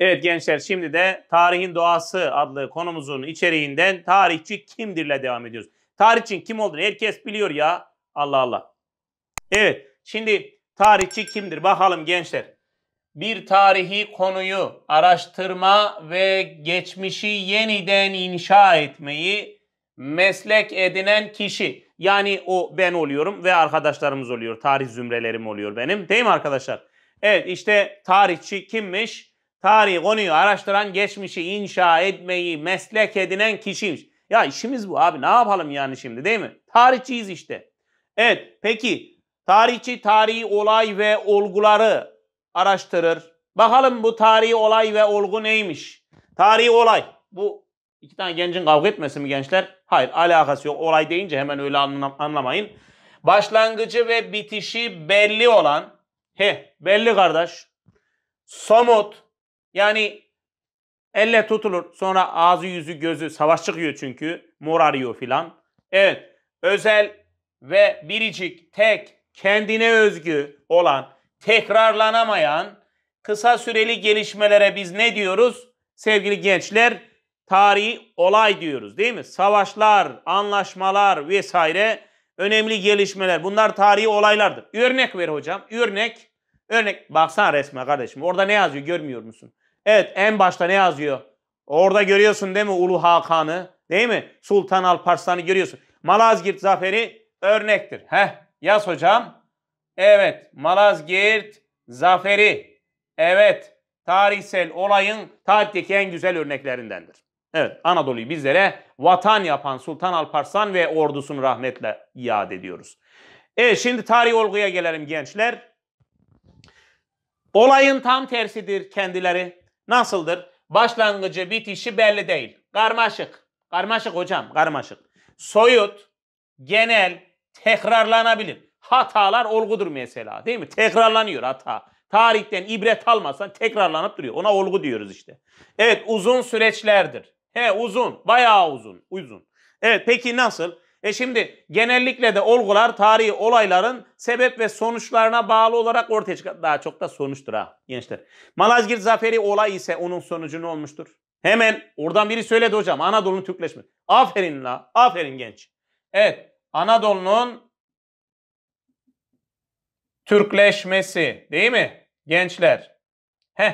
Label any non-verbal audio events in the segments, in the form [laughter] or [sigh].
Evet gençler şimdi de Tarihin Doğası adlı konumuzun içeriğinden tarihçi kimdirle devam ediyoruz. Tarihçinin kim olduğunu herkes biliyor ya. Allah Allah. Evet şimdi tarihçi kimdir? Bakalım gençler. Bir tarihi konuyu araştırma ve geçmişi yeniden inşa etmeyi meslek edinen kişi. Yani o ben oluyorum ve arkadaşlarımız oluyor. Tarih zümrelerim oluyor benim. Değil mi arkadaşlar? Evet işte tarihçi kimmiş? Tarih konuyu araştıran geçmişi inşa etmeyi meslek edinen kişiymiş. Ya işimiz bu abi ne yapalım yani şimdi değil mi? Tarihçiyiz işte. Evet peki tarihçi tarihi olay ve olguları araştırır. Bakalım bu tarihi olay ve olgu neymiş? Tarihi olay. Bu iki tane gencin kavga etmesi mi gençler? Hayır alakası yok. Olay deyince hemen öyle anlamayın. Başlangıcı ve bitişi belli olan, he belli kardeş, somut, yani elle tutulur. Sonra ağzı yüzü gözü savaş çıkıyor çünkü. Morarıyor filan. Evet. Özel ve biricik tek kendine özgü olan tekrarlanamayan kısa süreli gelişmelere biz ne diyoruz? Sevgili gençler tarihi olay diyoruz değil mi? Savaşlar, anlaşmalar vesaire önemli gelişmeler. Bunlar tarihi olaylardır. Örnek ver hocam. Örnek Örnek baksana resme kardeşim. Orada ne yazıyor görmüyor musun? Evet en başta ne yazıyor? Orada görüyorsun değil mi Ulu Hakan'ı? Değil mi? Sultan Alparslan'ı görüyorsun. Malazgirt zaferi örnektir. Heh yaz hocam. Evet Malazgirt zaferi. Evet tarihsel olayın tarihteki en güzel örneklerindendir. Evet Anadolu'yu bizlere vatan yapan Sultan Alparslan ve ordusunu rahmetle iade ediyoruz. Evet şimdi tarih olguya gelelim gençler. Olayın tam tersidir kendileri. Nasıldır? Başlangıcı bitişi belli değil. Karmaşık. Karmaşık hocam karmaşık. Soyut, genel, tekrarlanabilir. Hatalar olgudur mesela değil mi? Tekrarlanıyor hata. Tarihten ibret almasan tekrarlanıp duruyor. Ona olgu diyoruz işte. Evet uzun süreçlerdir. He uzun, bayağı uzun, uzun. Evet peki nasıl? E şimdi genellikle de olgular tarihi olayların sebep ve sonuçlarına bağlı olarak ortaya çıkar. Daha çok da sonuçtur ha gençler. Malazgirt Zaferi olay ise onun sonucu ne olmuştur? Hemen oradan biri söyledi hocam Anadolu'nun Türkleşmesi. Aferin la aferin genç. Evet Anadolu'nun Türkleşmesi değil mi gençler? Heh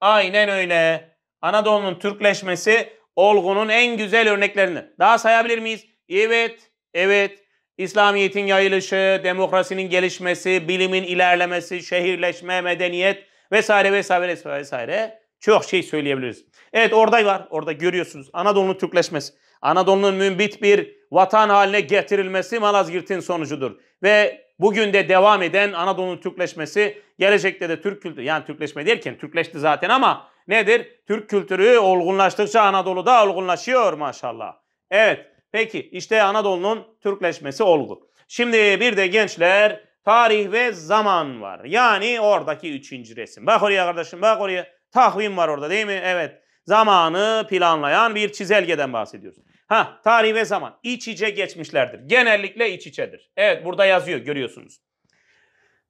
aynen öyle. Anadolu'nun Türkleşmesi olgunun en güzel örneklerinden. Daha sayabilir miyiz? Evet, evet. İslamiyet'in yayılışı, demokrasinin gelişmesi, bilimin ilerlemesi, şehirleşme, medeniyet vesaire vesaire vesaire vesaire çok şey söyleyebiliriz. Evet orada var, orada görüyorsunuz. Anadolu'nun Türkleşmesi, Anadolu'nun mümbit bir vatan haline getirilmesi Malazgirt'in sonucudur. Ve bugün de devam eden Anadolu'nun Türkleşmesi, gelecekte de Türk kültürü, yani Türkleşme derken Türkleşti zaten ama nedir? Türk kültürü olgunlaştıkça Anadolu'da olgunlaşıyor maşallah. Evet, Peki işte Anadolu'nun Türkleşmesi olgu. Şimdi bir de gençler tarih ve zaman var. Yani oradaki üçüncü resim. Bak oraya kardeşim bak oraya. tahvim var orada değil mi? Evet. Zamanı planlayan bir çizelgeden bahsediyoruz. Ha tarih ve zaman iç içe geçmişlerdir. Genellikle iç içedir. Evet burada yazıyor görüyorsunuz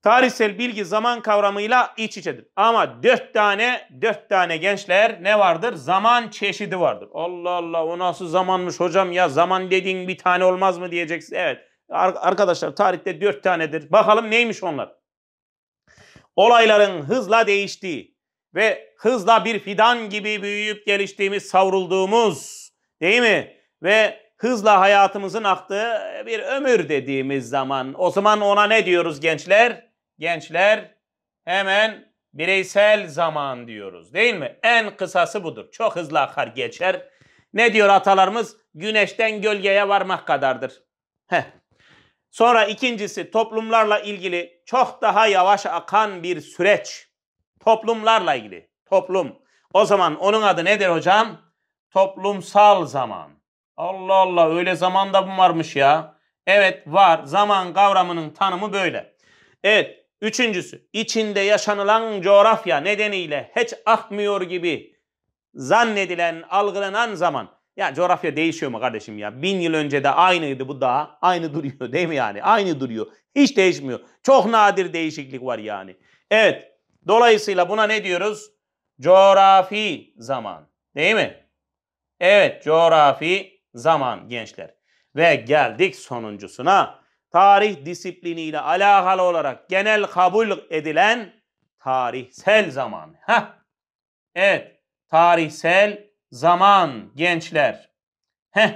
tarihsel bilgi zaman kavramıyla iç içedir. Ama dört tane, dört tane gençler ne vardır? Zaman çeşidi vardır. Allah Allah o nasıl zamanmış hocam ya zaman dediğin bir tane olmaz mı diyeceksin. Evet arkadaşlar tarihte dört tanedir. Bakalım neymiş onlar? Olayların hızla değiştiği ve hızla bir fidan gibi büyüyüp geliştiğimiz, savrulduğumuz değil mi? Ve hızla hayatımızın aktığı bir ömür dediğimiz zaman. O zaman ona ne diyoruz gençler? gençler hemen bireysel zaman diyoruz değil mi? En kısası budur. Çok hızlı akar geçer. Ne diyor atalarımız? Güneşten gölgeye varmak kadardır. Heh. Sonra ikincisi toplumlarla ilgili çok daha yavaş akan bir süreç. Toplumlarla ilgili. Toplum. O zaman onun adı nedir hocam? Toplumsal zaman. Allah Allah öyle zaman da mı varmış ya? Evet var. Zaman kavramının tanımı böyle. Evet Üçüncüsü, içinde yaşanılan coğrafya nedeniyle hiç akmıyor gibi zannedilen, algılanan zaman. Ya coğrafya değişiyor mu kardeşim ya? Bin yıl önce de aynıydı bu dağ. Aynı duruyor [laughs] değil mi yani? Aynı duruyor. Hiç değişmiyor. Çok nadir değişiklik var yani. Evet. Dolayısıyla buna ne diyoruz? Coğrafi zaman. Değil mi? Evet. Coğrafi zaman gençler. Ve geldik sonuncusuna tarih disipliniyle alakalı olarak genel kabul edilen tarihsel zaman. Heh. Evet, tarihsel zaman gençler. Heh.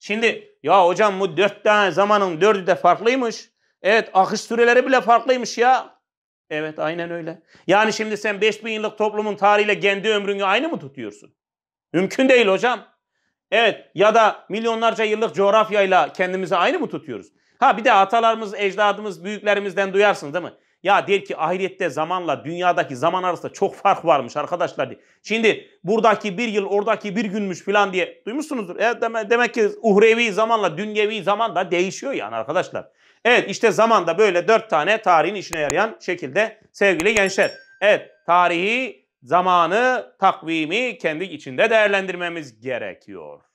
Şimdi ya hocam bu dört tane zamanın dördü de farklıymış. Evet akış süreleri bile farklıymış ya. Evet aynen öyle. Yani şimdi sen 5000 yıllık toplumun tarihiyle kendi ömrünü aynı mı tutuyorsun? Mümkün değil hocam. Evet ya da milyonlarca yıllık coğrafyayla kendimizi aynı mı tutuyoruz? Ha bir de atalarımız, ecdadımız, büyüklerimizden duyarsınız değil mi? Ya der ki ahirette zamanla dünyadaki zaman arasında çok fark varmış arkadaşlar diye. Şimdi buradaki bir yıl oradaki bir günmüş falan diye duymuşsunuzdur. Evet demek ki uhrevi zamanla dünyevi zaman da değişiyor yani arkadaşlar. Evet işte zamanda böyle dört tane tarihin işine yarayan şekilde sevgili gençler. Evet tarihi zamanı takvimi kendi içinde değerlendirmemiz gerekiyor.